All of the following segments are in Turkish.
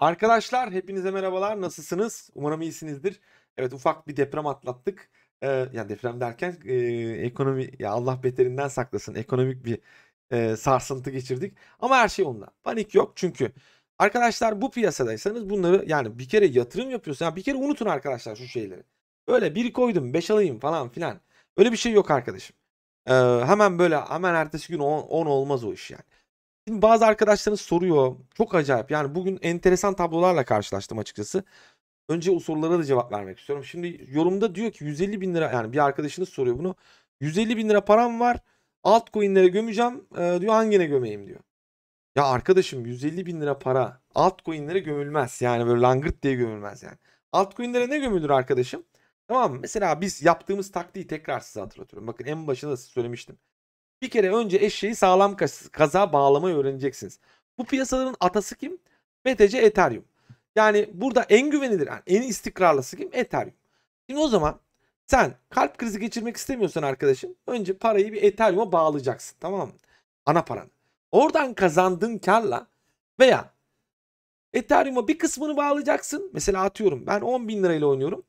Arkadaşlar hepinize merhabalar. Nasılsınız? Umarım iyisinizdir. Evet ufak bir deprem atlattık. Ee, yani deprem derken e, ekonomi ya Allah beterinden saklasın. Ekonomik bir e, sarsıntı geçirdik. Ama her şey onda. Panik yok çünkü arkadaşlar bu piyasadaysanız bunları yani bir kere yatırım yapıyorsun. Yani bir kere unutun arkadaşlar şu şeyleri. Öyle bir koydum beş alayım falan filan. Öyle bir şey yok arkadaşım. Ee, hemen böyle hemen ertesi gün 10 olmaz o iş yani. Şimdi bazı arkadaşlarınız soruyor. Çok acayip. Yani bugün enteresan tablolarla karşılaştım açıkçası. Önce o sorulara da cevap vermek istiyorum. Şimdi yorumda diyor ki 150 bin lira yani bir arkadaşınız soruyor bunu. 150 bin lira param var. Altcoin'lere gömeceğim. Ee, diyor hangine gömeyim diyor. Ya arkadaşım 150 bin lira para altcoin'lere gömülmez. Yani böyle langırt diye gömülmez yani. Altcoin'lere ne gömülür arkadaşım? Tamam mı? Mesela biz yaptığımız taktiği tekrar size hatırlatıyorum. Bakın en başında size söylemiştim. Bir kere önce eşeği sağlam kaza bağlamayı öğreneceksiniz. Bu piyasaların atası kim? BTC Ethereum. Yani burada en güvenilir, yani en istikrarlısı kim? Ethereum. Şimdi o zaman sen kalp krizi geçirmek istemiyorsan arkadaşım önce parayı bir Ethereum'a bağlayacaksın tamam mı? Ana paranı. Oradan kazandığın karla veya Ethereum'a bir kısmını bağlayacaksın. Mesela atıyorum ben 10 bin lirayla oynuyorum.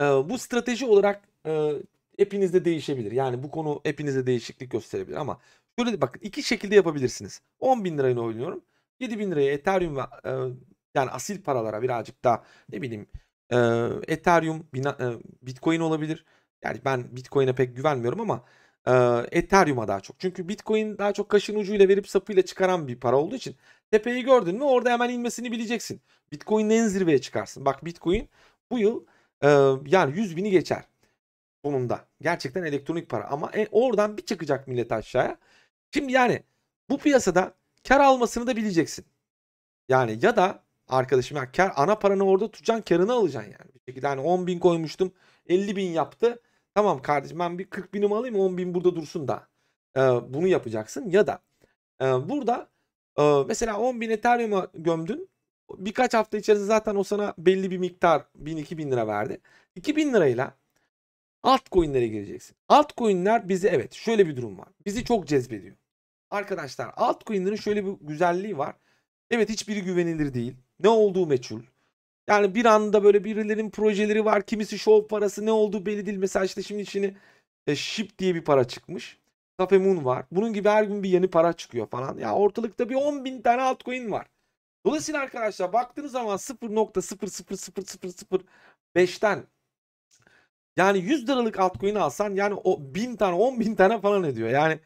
Ee, bu strateji olarak e, App'inizde değişebilir. Yani bu konu app'inizde değişiklik gösterebilir ama şöyle de bakın iki şekilde yapabilirsiniz. 10 bin lirayla oynuyorum. 7 bin liraya Ethereum ve e, yani asil paralara birazcık daha ne bileyim e, Ethereum, bina, e, Bitcoin olabilir. Yani ben Bitcoin'e pek güvenmiyorum ama e, Ethereum'a daha çok. Çünkü Bitcoin daha çok kaşın ucuyla verip sapıyla çıkaran bir para olduğu için tepeyi gördün mü orada hemen inmesini bileceksin. Bitcoin'in en zirveye çıkarsın. Bak Bitcoin bu yıl e, yani 100 bini geçer sonunda. Gerçekten elektronik para ama e, oradan bir çıkacak millet aşağıya. Şimdi yani bu piyasada kar almasını da bileceksin. Yani ya da arkadaşım ya kar ana paranı orada tutacaksın karını alacaksın yani. Bir şekilde hani 10 bin koymuştum 50 bin yaptı. Tamam kardeşim ben bir 40 binimi alayım 10 bin burada dursun da. Ee, bunu yapacaksın ya da e, burada e, mesela 10 bin Ethereum'a gömdün. Birkaç hafta içerisinde zaten o sana belli bir miktar 1000-2000 lira verdi. 2000 lirayla Altcoin'lere gireceksin. Altcoin'ler bizi evet şöyle bir durum var. Bizi çok cezbediyor. Arkadaşlar altcoin'lerin şöyle bir güzelliği var. Evet hiçbiri güvenilir değil. Ne olduğu meçhul. Yani bir anda böyle birilerinin projeleri var. Kimisi show parası ne olduğu belli değil. Mesela işte şimdi içine e, Ship diye bir para çıkmış. Cafe Moon var. Bunun gibi her gün bir yeni para çıkıyor falan. Ya ortalıkta bir 10 bin tane altcoin var. Dolayısıyla arkadaşlar baktığınız zaman 0.0000005'ten yani 100 liralık altcoin alsan yani o 1000 tane 10 bin tane falan ediyor. Yani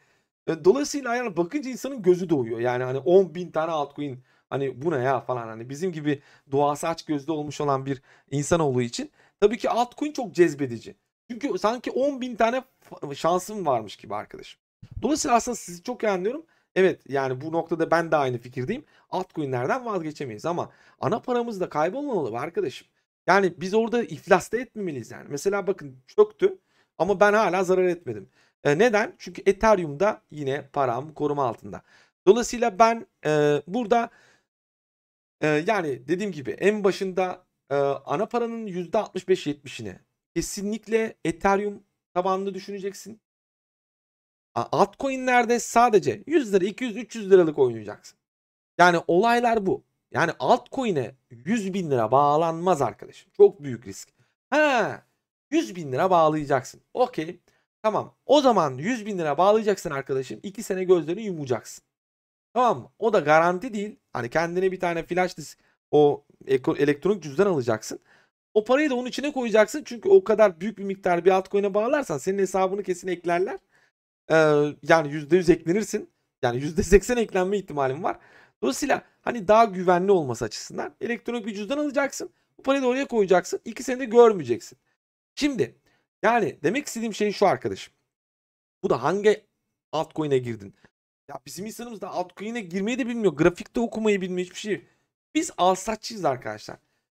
e, dolayısıyla yani bakınca insanın gözü doyuyor. Yani hani 10 bin tane altcoin hani bu ne ya falan hani bizim gibi doğası aç gözlü olmuş olan bir insan olduğu için tabii ki altcoin çok cezbedici. Çünkü sanki 10 bin tane şansım varmış gibi arkadaşım. Dolayısıyla aslında sizi çok iyi anlıyorum. Evet yani bu noktada ben de aynı fikirdeyim. Altcoin'lerden vazgeçemeyiz ama ana paramız da kaybolmamalı arkadaşım. Yani biz orada iflas da etmemeliyiz yani. Mesela bakın çöktü ama ben hala zarar etmedim. E, neden? Çünkü Ethereum'da yine param koruma altında. Dolayısıyla ben e, burada e, yani dediğim gibi en başında e, ana paranın %65-70'ini kesinlikle Ethereum tabanlı düşüneceksin. Altcoin'lerde sadece 100 lira, 200, 300 liralık oynayacaksın. Yani olaylar bu. Yani altcoin'e 100 bin lira bağlanmaz arkadaşım. Çok büyük risk. Ha 100 bin lira bağlayacaksın. Okey. Tamam. O zaman 100 bin lira bağlayacaksın arkadaşım. 2 sene gözlerini yumacaksın. Tamam mı? O da garanti değil. Hani kendine bir tane flash disk o elektronik cüzdan alacaksın. O parayı da onun içine koyacaksın. Çünkü o kadar büyük bir miktar bir altcoin'e bağlarsan senin hesabını kesin eklerler. Ee, yani %100 eklenirsin. Yani %80 eklenme ihtimalin var. Dolayısıyla Hani daha güvenli olması açısından elektronik bir cüzdan alacaksın. Bu parayı da oraya koyacaksın. İki senede görmeyeceksin. Şimdi yani demek istediğim şey şu arkadaşım. Bu da hangi altcoin'e girdin? Ya bizim insanımız da altcoin'e girmeyi de bilmiyor. Grafikte okumayı bilmiyor hiçbir şey. Biz alsatçıyız arkadaşlar.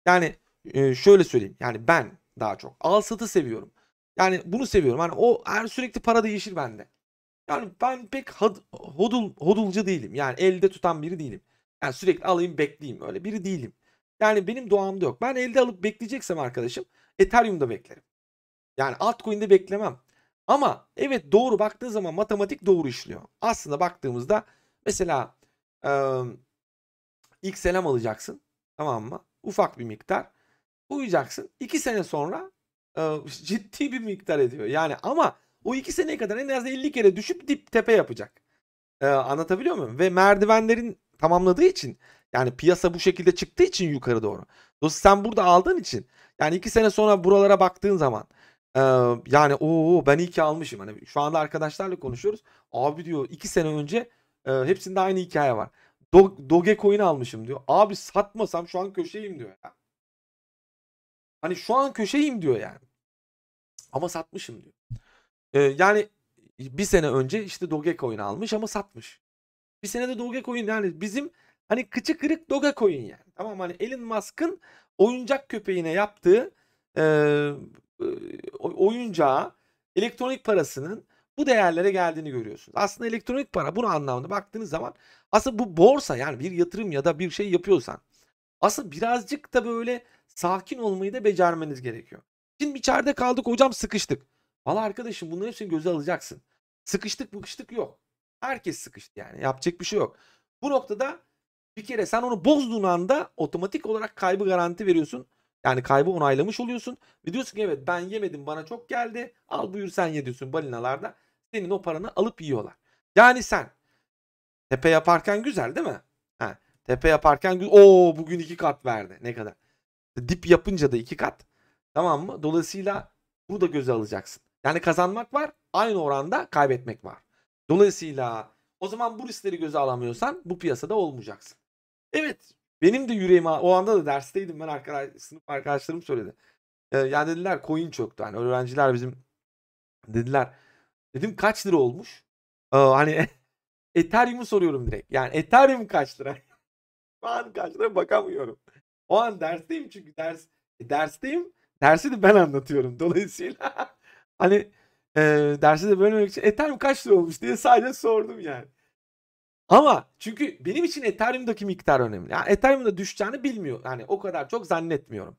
Yani e, şöyle söyleyeyim. Yani ben daha çok alsatı seviyorum. Yani bunu seviyorum. Hani o her sürekli para değişir bende. Yani ben pek hodul, hodulcu değilim. Yani elde tutan biri değilim. Yani sürekli alayım bekleyeyim öyle biri değilim. Yani benim doğamda yok. Ben elde alıp bekleyeceksem arkadaşım Ethereum'da beklerim. Yani altcoin'de beklemem. Ama evet doğru baktığı zaman matematik doğru işliyor. Aslında baktığımızda mesela e, ilk alacaksın tamam mı? Ufak bir miktar. Uyuyacaksın. iki sene sonra e, ciddi bir miktar ediyor. Yani ama o iki seneye kadar en az 50 kere düşüp dip tepe yapacak. E, anlatabiliyor muyum? Ve merdivenlerin tamamladığı için yani piyasa bu şekilde çıktığı için yukarı doğru. Dolayısıyla sen burada aldığın için yani iki sene sonra buralara baktığın zaman e, yani o ben iyi ki almışım. Hani şu anda arkadaşlarla konuşuyoruz. Abi diyor iki sene önce e, hepsinde aynı hikaye var. Do Dogecoin almışım diyor. Abi satmasam şu an köşeyim diyor. yani Hani şu an köşeyim diyor yani. Ama satmışım diyor. E, yani bir sene önce işte Dogecoin almış ama satmış. Bir senede Dogecoin yani bizim hani kıçı kırık Dogecoin yani. Tamam hani Elon Musk'ın oyuncak köpeğine yaptığı e, oyuncağa elektronik parasının bu değerlere geldiğini görüyorsunuz. Aslında elektronik para bunu anlamda baktığınız zaman aslında bu borsa yani bir yatırım ya da bir şey yapıyorsan aslında birazcık da böyle sakin olmayı da becermeniz gerekiyor. Şimdi içeride kaldık hocam sıkıştık. Valla arkadaşım bunların hepsini göze alacaksın. Sıkıştık bıkıştık yok. Herkes sıkıştı yani. Yapacak bir şey yok. Bu noktada bir kere sen onu bozduğun anda otomatik olarak kaybı garanti veriyorsun. Yani kaybı onaylamış oluyorsun. Ve diyorsun ki evet ben yemedim bana çok geldi. Al buyur sen ye diyorsun balinalarda. Senin o paranı alıp yiyorlar. Yani sen tepe yaparken güzel değil mi? Ha, tepe yaparken o bugün iki kat verdi. Ne kadar? E, dip yapınca da iki kat. Tamam mı? Dolayısıyla bunu da göze alacaksın. Yani kazanmak var aynı oranda kaybetmek var. Dolayısıyla o zaman bu riskleri göze alamıyorsan bu piyasada olmayacaksın. Evet benim de yüreğim o anda da dersteydim ben arkadaş, sınıf arkadaşlarım söyledi. Ee, yani dediler coin çöktü hani öğrenciler bizim dediler. Dedim kaç lira olmuş? Ee, hani Ethereum'u soruyorum direkt. Yani Ethereum kaç lira? Şu an kaç lira bakamıyorum. O an dersteyim çünkü ders e, dersteyim. Dersi de ben anlatıyorum. Dolayısıyla hani e, dersi de bölmemek için Ethereum kaç lira olmuş diye sadece sordum yani. Ama çünkü benim için Ethereum'daki miktar önemli. Yani Ethereum'da düşeceğini bilmiyor. Yani o kadar çok zannetmiyorum.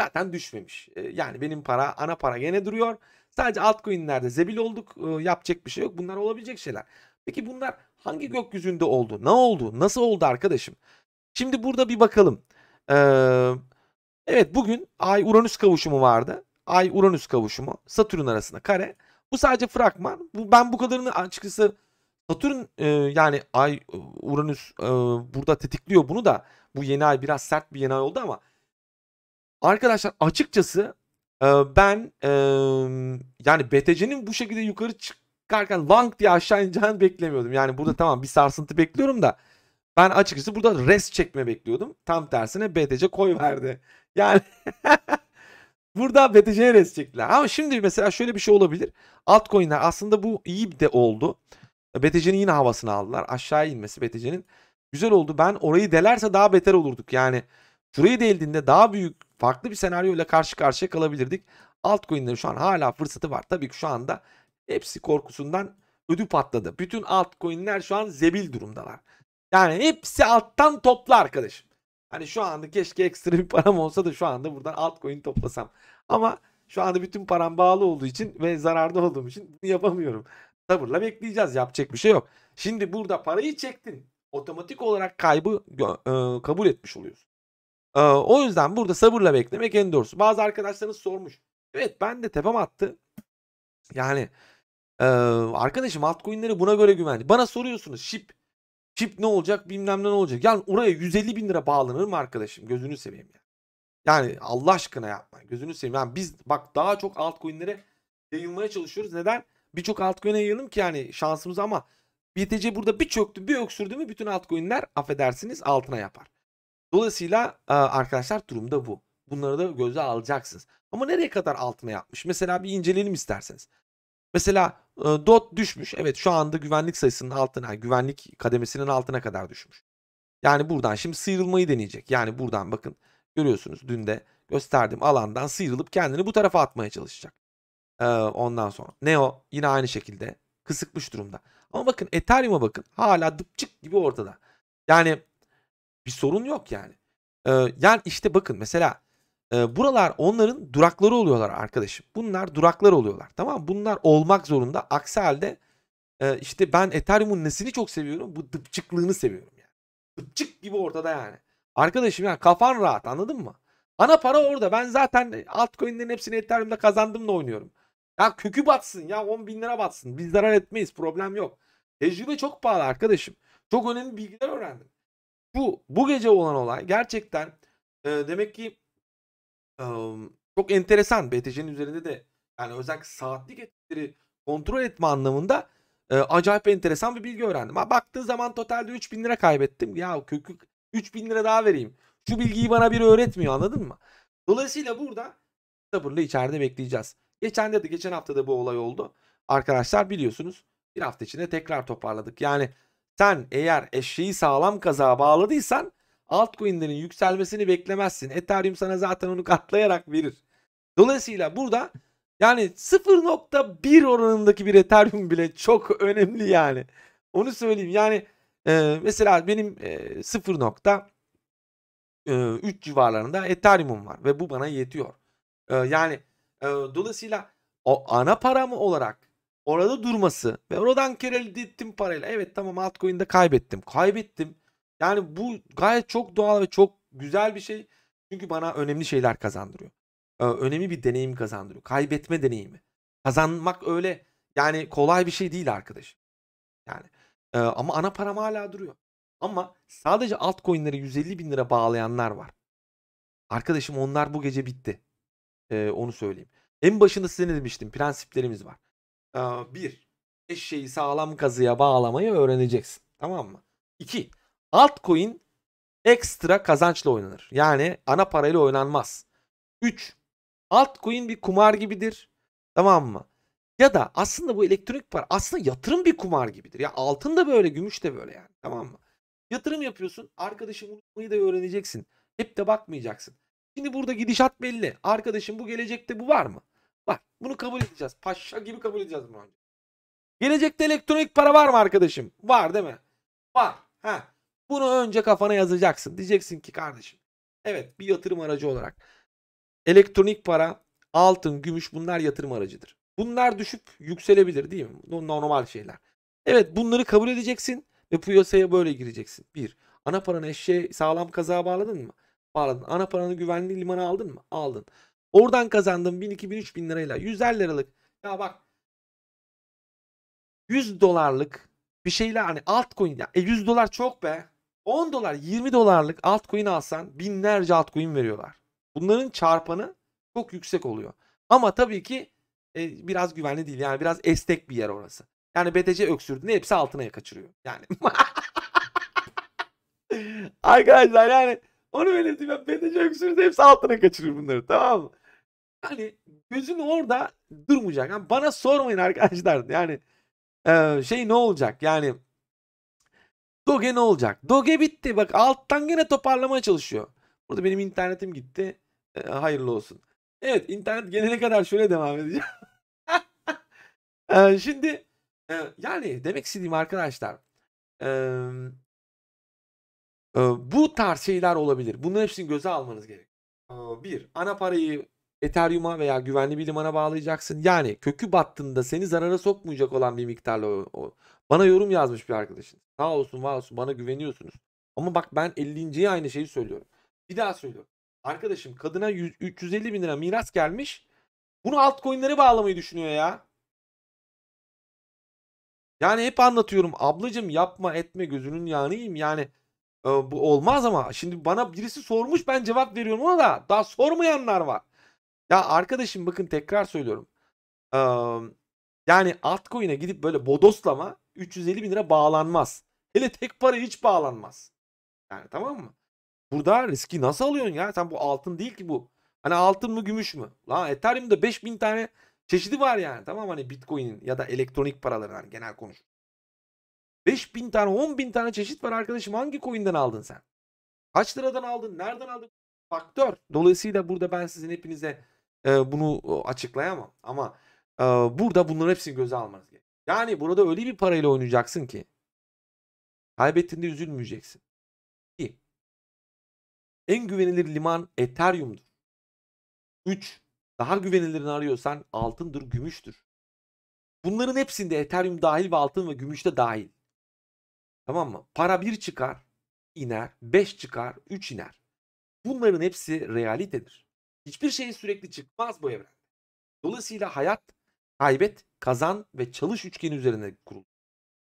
Zaten düşmemiş. Yani benim para, ana para gene duruyor. Sadece altcoin'lerde zebil olduk. Yapacak bir şey yok. Bunlar olabilecek şeyler. Peki bunlar hangi gökyüzünde oldu? Ne oldu? Nasıl oldu arkadaşım? Şimdi burada bir bakalım. Ee, evet bugün Ay Uranüs kavuşumu vardı. Ay Uranüs kavuşumu Satürn arasında kare. Bu sadece fragman. Bu, ben bu kadarını açıkçası Satürn e, yani Ay e, Uranüs e, burada tetikliyor bunu da. Bu yeni ay biraz sert bir yeni ay oldu ama arkadaşlar açıkçası e, ben e, yani BTC'nin bu şekilde yukarı çıkarken lang diye aşağı ineceğini beklemiyordum. Yani burada tamam bir sarsıntı bekliyorum da ben açıkçası burada rest çekme bekliyordum. Tam tersine BTC koy verdi. Yani Burada BTC'ye res çektiler. Ama şimdi mesela şöyle bir şey olabilir. Altcoin'ler aslında bu iyi de oldu. BTC'nin yine havasını aldılar. Aşağı inmesi BTC'nin güzel oldu. Ben orayı delerse daha beter olurduk. Yani şurayı deldiğinde daha büyük farklı bir senaryo ile karşı karşıya kalabilirdik. Altcoin'lerin şu an hala fırsatı var. Tabii ki şu anda hepsi korkusundan ödü patladı. Bütün altcoin'ler şu an zebil durumdalar. Yani hepsi alttan topla arkadaşım. Hani şu anda keşke ekstra bir param olsa da şu anda buradan altcoin toplasam. Ama şu anda bütün param bağlı olduğu için ve zararda olduğum için bunu yapamıyorum. Sabırla bekleyeceğiz. Yapacak bir şey yok. Şimdi burada parayı çektin. Otomatik olarak kaybı e, kabul etmiş oluyorsun. E, o yüzden burada sabırla beklemek en doğrusu. Bazı arkadaşlarınız sormuş. Evet ben de tepem attı. Yani e, arkadaşım altcoin'leri buna göre güvendi. Bana soruyorsunuz. Şip Çip ne olacak bilmem ne olacak. Yani oraya 150 bin lira bağlanır mı arkadaşım? Gözünü seveyim ya. Yani Allah aşkına yapma. Gözünü seveyim. Yani biz bak daha çok altcoin'lere yayılmaya çalışıyoruz. Neden? Birçok altcoin'e yayalım ki yani şansımız ama BTC burada bir çöktü bir öksürdü mü bütün altcoin'ler affedersiniz altına yapar. Dolayısıyla e, arkadaşlar durumda bu. Bunları da göze alacaksınız. Ama nereye kadar altına yapmış? Mesela bir inceleyelim isterseniz. Mesela ee, DOT düşmüş. Evet şu anda güvenlik sayısının altına, güvenlik kademesinin altına kadar düşmüş. Yani buradan şimdi sıyrılmayı deneyecek. Yani buradan bakın görüyorsunuz dün de gösterdiğim alandan sıyrılıp kendini bu tarafa atmaya çalışacak. Ee, ondan sonra Neo yine aynı şekilde kısıkmış durumda. Ama bakın Ethereum'a bakın hala dıpçık gibi ortada. Yani bir sorun yok yani. Ee, yani işte bakın mesela e, buralar onların durakları oluyorlar arkadaşım. Bunlar duraklar oluyorlar. Tamam Bunlar olmak zorunda. Aksi halde e, işte ben Ethereum'un nesini çok seviyorum? Bu dıpçıklığını seviyorum yani. Dıpçık gibi ortada yani. Arkadaşım yani kafan rahat anladın mı? Ana para orada. Ben zaten altcoin'lerin hepsini Ethereum'da kazandım da oynuyorum. Ya kökü batsın ya 10 bin lira batsın. Biz zarar etmeyiz problem yok. Tecrübe çok pahalı arkadaşım. Çok önemli bilgiler öğrendim. Bu bu gece olan olay gerçekten e, demek ki çok enteresan. BTC'nin üzerinde de yani özellikle saatlik etkileri kontrol etme anlamında acayip enteresan bir bilgi öğrendim. Ha, baktığı zaman totalde 3000 lira kaybettim. Ya kökü 3000 lira daha vereyim. Şu bilgiyi bana bir öğretmiyor anladın mı? Dolayısıyla burada sabırla içeride bekleyeceğiz. Geçen de geçen hafta da bu olay oldu. Arkadaşlar biliyorsunuz bir hafta içinde tekrar toparladık. Yani sen eğer eşeği sağlam kazağa bağladıysan altcoin'lerin yükselmesini beklemezsin. Ethereum sana zaten onu katlayarak verir. Dolayısıyla burada yani 0.1 oranındaki bir Ethereum bile çok önemli yani. Onu söyleyeyim. Yani e, mesela benim e, 0. civarlarında Ethereum'um var ve bu bana yetiyor. E, yani e, dolayısıyla o ana paramı olarak orada durması ve oradan kere elde ettim parayla. Evet tamam altcoin'de kaybettim. Kaybettim. Yani bu gayet çok doğal ve çok güzel bir şey. Çünkü bana önemli şeyler kazandırıyor. Ee, önemli bir deneyim kazandırıyor. Kaybetme deneyimi. Kazanmak öyle yani kolay bir şey değil arkadaş. Yani e, ama ana param hala duruyor. Ama sadece altcoin'lere 150 bin lira bağlayanlar var. Arkadaşım onlar bu gece bitti. Ee, onu söyleyeyim. En başında size ne demiştim? Prensiplerimiz var. Ee, bir, eşeği sağlam kazıya bağlamayı öğreneceksin. Tamam mı? İki, Altcoin ekstra kazançla oynanır. Yani ana parayla oynanmaz. 3. Altcoin bir kumar gibidir. Tamam mı? Ya da aslında bu elektronik para aslında yatırım bir kumar gibidir. Ya altın da böyle, gümüş de böyle yani. Tamam mı? Yatırım yapıyorsun. Arkadaşım unutmayı da öğreneceksin. Hep de bakmayacaksın. Şimdi burada gidişat belli. Arkadaşım bu gelecekte bu var mı? Var. Bunu kabul edeceğiz. Paşa gibi kabul edeceğiz bunu. Gelecekte elektronik para var mı arkadaşım? Var değil mi? Var. Ha. Bunu önce kafana yazacaksın. Diyeceksin ki kardeşim evet bir yatırım aracı olarak elektronik para, altın, gümüş bunlar yatırım aracıdır. Bunlar düşüp yükselebilir değil mi? Normal şeyler. Evet bunları kabul edeceksin ve piyasaya böyle gireceksin. Bir, ana paranı eşeğe sağlam kazağa bağladın mı? Bağladın. Ana paranı güvenli limana aldın mı? Aldın. Oradan kazandın 1000, 2000, 3000 lirayla. 150 liralık. Ya bak 100 dolarlık bir şeyler hani altcoin ya. E 100 dolar çok be. 10 dolar 20 dolarlık altcoin alsan binlerce altcoin veriyorlar. Bunların çarpanı çok yüksek oluyor. Ama tabii ki e, biraz güvenli değil. Yani biraz estek bir yer orası. Yani BTC öksürdüğünde hepsi altına kaçırıyor. Yani Arkadaşlar yani onu belirteyim ben BTC öksürdüğünde hepsi altına kaçırıyor bunları tamam mı? Yani gözün orada durmayacak. Yani bana sormayın arkadaşlar. Yani e, şey ne olacak? Yani Doge ne olacak? Doge bitti. Bak alttan gene toparlamaya çalışıyor. Burada benim internetim gitti. E, hayırlı olsun. Evet internet gelene kadar şöyle devam edeceğim. e, şimdi e, yani demek istediğim arkadaşlar e, e, bu tarz şeyler olabilir. Bunların hepsini göze almanız gerek. E, bir, ana parayı Ethereum'a veya güvenli bir limana bağlayacaksın. Yani kökü battığında seni zarara sokmayacak olan bir miktarla o, o. bana yorum yazmış bir arkadaşın. Sağ olsun var olsun bana güveniyorsunuz. Ama bak ben 50.ye aynı şeyi söylüyorum. Bir daha söylüyorum. Arkadaşım kadına 100, 350 bin lira miras gelmiş. Bunu altcoin'lere bağlamayı düşünüyor ya. Yani hep anlatıyorum ablacım yapma etme gözünün yanıyım yani e, bu olmaz ama şimdi bana birisi sormuş ben cevap veriyorum ona da daha sormayanlar var. Ya arkadaşım bakın tekrar söylüyorum. Ee, yani altcoin'e gidip böyle bodoslama 350 bin lira bağlanmaz. Hele tek para hiç bağlanmaz. Yani tamam mı? Burada riski nasıl alıyorsun ya? Sen bu altın değil ki bu. Hani altın mı gümüş mü? Lan Ethereum'da 5000 tane çeşidi var yani. Tamam hani Bitcoin'in ya da elektronik paraların hani genel konuş. 5000 tane 10 bin tane çeşit var arkadaşım. Hangi coin'den aldın sen? Kaç liradan aldın? Nereden aldın? Faktör. Dolayısıyla burada ben sizin hepinize e, bunu açıklayamam. Ama e, burada bunların hepsini göze almanız gerekiyor. Yani burada öyle bir parayla oynayacaksın ki kaybettiğinde üzülmeyeceksin. İki, En güvenilir liman Ethereum'dur. 3. Daha güvenilirini arıyorsan altındır, gümüştür. Bunların hepsinde Ethereum dahil ve altın ve gümüş de dahil. Tamam mı? Para 1 çıkar, iner, 5 çıkar, 3 iner. Bunların hepsi realitedir. Hiçbir şey sürekli çıkmaz bu evrende. Dolayısıyla hayat kaybet, kazan ve çalış üçgeni üzerine kurulu.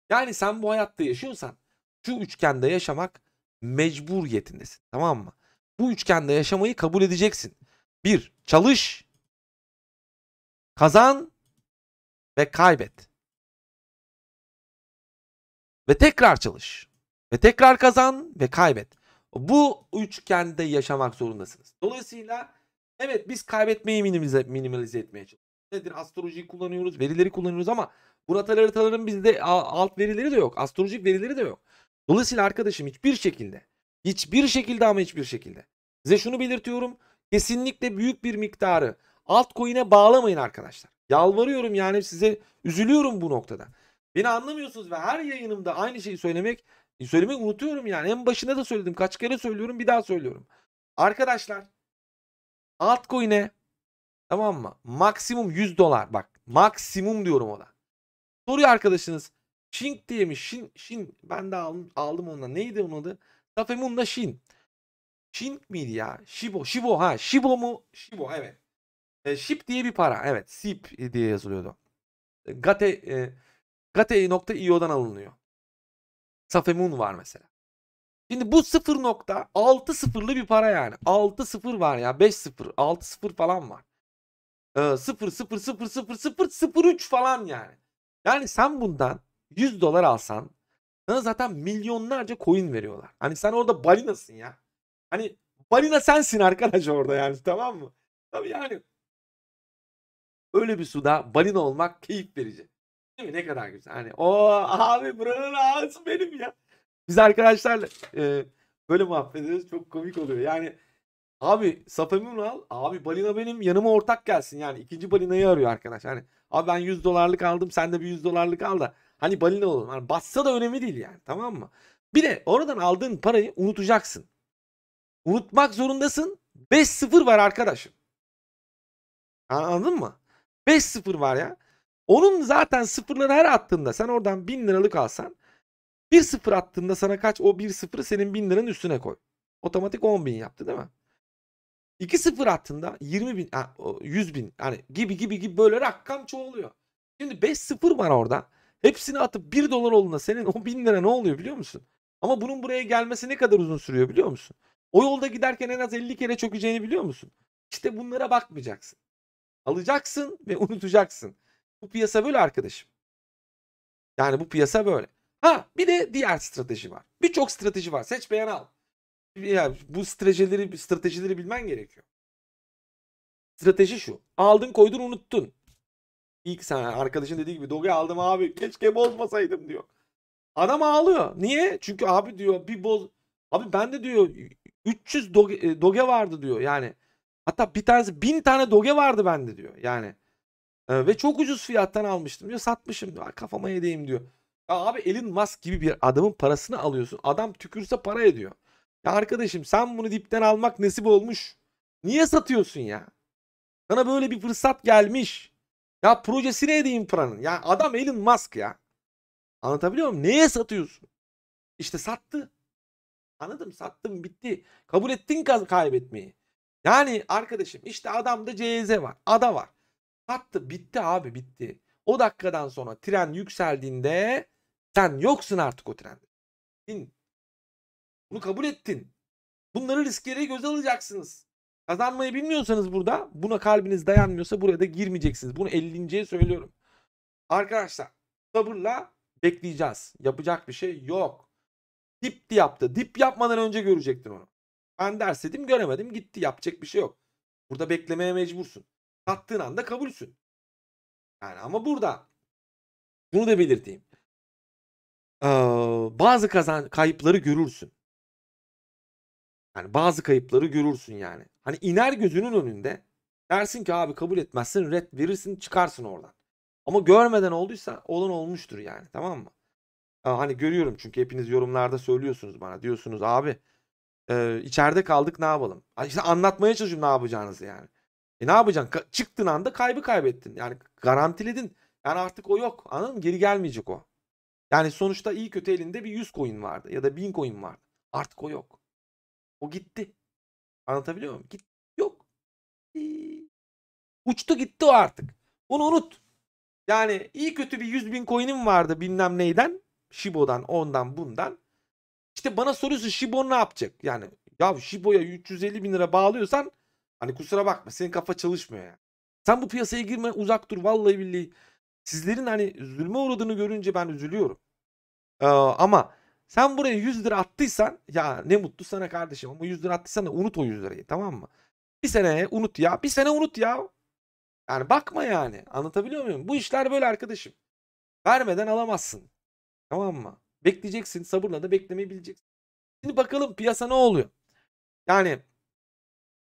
Yani sen bu hayatta yaşıyorsan şu üçgende yaşamak mecburiyetindesin. Tamam mı? Bu üçgende yaşamayı kabul edeceksin. Bir, çalış, kazan ve kaybet. Ve tekrar çalış. Ve tekrar kazan ve kaybet. Bu üçgende yaşamak zorundasınız. Dolayısıyla Evet biz kaybetmeyi minimize, minimalize etmeye çalışıyoruz. Nedir? Astrolojiyi kullanıyoruz, verileri kullanıyoruz ama bu ratalar haritaların bizde alt verileri de yok. Astrolojik verileri de yok. Dolayısıyla arkadaşım hiçbir şekilde, hiçbir şekilde ama hiçbir şekilde. Size şunu belirtiyorum. Kesinlikle büyük bir miktarı altcoin'e bağlamayın arkadaşlar. Yalvarıyorum yani size üzülüyorum bu noktada. Beni anlamıyorsunuz ve her yayınımda aynı şeyi söylemek söylemeyi unutuyorum yani. En başında da söyledim. Kaç kere söylüyorum bir daha söylüyorum. Arkadaşlar altcoin'e tamam mı? Maksimum 100 dolar bak. Maksimum diyorum ona. Soruyor arkadaşınız. Şink diye mi? Shin Shin Ben de aldım, aldım ondan. Neydi onun adı? Safemun'da Shin Şink miydi ya? Shibo. Shibo ha. Shibo mu? Shibo evet. E, Ship diye bir para. Evet. Sip diye yazılıyordu. E, Gate e, Gate.io'dan alınıyor. Safemun var mesela. Şimdi bu 0.6 sıfırlı bir para yani. 6 sıfır var ya. 5 sıfır, 6 sıfır falan var. Ee, 0 0 0 0 0 0 3 falan yani. Yani sen bundan 100 dolar alsan sana zaten milyonlarca coin veriyorlar. Hani sen orada balinasın ya. Hani balina sensin arkadaş orada yani tamam mı? Tabii yani öyle bir suda balina olmak keyif verici. Değil mi? Ne kadar güzel. Hani o abi buranın ağzı benim ya. Biz arkadaşlarla e, böyle muhabbet ediyoruz. Çok komik oluyor. Yani abi Sapem'in al. Abi balina benim yanıma ortak gelsin. Yani ikinci balinayı arıyor arkadaş. Hani abi ben 100 dolarlık aldım. Sen de bir 100 dolarlık al da. Hani balina olalım. Hani bassa da önemli değil yani. Tamam mı? Bir de oradan aldığın parayı unutacaksın. Unutmak zorundasın. 5-0 var arkadaşım. Anladın mı? 5-0 var ya. Onun zaten sıfırları her attığında sen oradan 1000 liralık alsan 1-0 attığında sana kaç? O 1-0'ı senin 1000 liranın üstüne koy. Otomatik 10 bin yaptı değil mi? 2-0 attığında 20 bin, 100 bin hani gibi gibi gibi böyle rakam çoğalıyor. Şimdi 5-0 var orada. Hepsini atıp 1 dolar olduğunda senin o 1000 lira ne oluyor biliyor musun? Ama bunun buraya gelmesi ne kadar uzun sürüyor biliyor musun? O yolda giderken en az 50 kere çökeceğini biliyor musun? İşte bunlara bakmayacaksın. Alacaksın ve unutacaksın. Bu piyasa böyle arkadaşım. Yani bu piyasa böyle. Ha bir de diğer strateji var. Birçok strateji var. Seç beğen al. Ya, bu stratejileri, stratejileri bilmen gerekiyor. Strateji şu. Aldın koydun unuttun. İlk sen arkadaşın dediği gibi doge aldım abi keşke bozmasaydım diyor. Adam ağlıyor. Niye? Çünkü abi diyor bir boz... Abi ben de diyor 300 doge, e, doge vardı diyor yani. Hatta bir tanesi 1000 tane doge vardı bende diyor yani. E, ve çok ucuz fiyattan almıştım diyor satmışım diyor. Kafama yedeyim diyor. Ya abi Elon Musk gibi bir adamın parasını alıyorsun. Adam tükürse para ediyor. Ya arkadaşım sen bunu dipten almak nasip olmuş. Niye satıyorsun ya? Sana böyle bir fırsat gelmiş. Ya projesi ne edeyim paranın? Ya adam Elon Musk ya. Anlatabiliyor muyum? Neye satıyorsun? İşte sattı. Anladım sattım bitti. Kabul ettin kaybetmeyi. Yani arkadaşım işte adamda CZ var. Ada var. Sattı bitti abi bitti. O dakikadan sonra tren yükseldiğinde sen yoksun artık o trende. Bunu kabul ettin. Bunları riskleri göz alacaksınız. Kazanmayı bilmiyorsanız burada buna kalbiniz dayanmıyorsa buraya da girmeyeceksiniz. Bunu 50.ye söylüyorum. Arkadaşlar sabırla bekleyeceğiz. Yapacak bir şey yok. Dip di yaptı. Dip yapmadan önce görecektin onu. Ben ders dedim göremedim gitti yapacak bir şey yok. Burada beklemeye mecbursun. Sattığın anda kabulsün. Yani ama burada bunu da belirteyim bazı kazan kayıpları görürsün. Yani bazı kayıpları görürsün yani. Hani iner gözünün önünde dersin ki abi kabul etmezsin red verirsin çıkarsın oradan. Ama görmeden olduysa olan olmuştur yani tamam mı? hani görüyorum çünkü hepiniz yorumlarda söylüyorsunuz bana diyorsunuz abi e, içeride kaldık ne yapalım? İşte anlatmaya çalışıyorum ne yapacağınızı yani. E ne yapacaksın? Ka- çıktığın anda kaybı kaybettin. Yani garantiledin. Yani artık o yok. Anladın mı? Geri gelmeyecek o. Yani sonuçta iyi kötü elinde bir 100 coin vardı ya da 1000 coin vardı. Artık o yok. O gitti. Anlatabiliyor muyum? gitti yok. Ee, uçtu gitti o artık. Onu unut. Yani iyi kötü bir 100 bin coin'im vardı bilmem neyden. Shibo'dan, ondan, bundan. İşte bana soruyorsun Shibo ne yapacak? Yani ya Shibo'ya 350 bin lira bağlıyorsan hani kusura bakma senin kafa çalışmıyor yani. Sen bu piyasaya girme uzak dur vallahi billahi. Sizlerin hani zulme uğradığını görünce ben üzülüyorum. Ee, ama sen buraya 100 lira attıysan ya ne mutlu sana kardeşim ama 100 lira attıysan da unut o 100 lirayı tamam mı? Bir sene unut ya. Bir sene unut ya. Yani bakma yani. Anlatabiliyor muyum? Bu işler böyle arkadaşım. Vermeden alamazsın. Tamam mı? Bekleyeceksin. Sabırla da beklemeyi bileceksin. Şimdi bakalım piyasa ne oluyor? Yani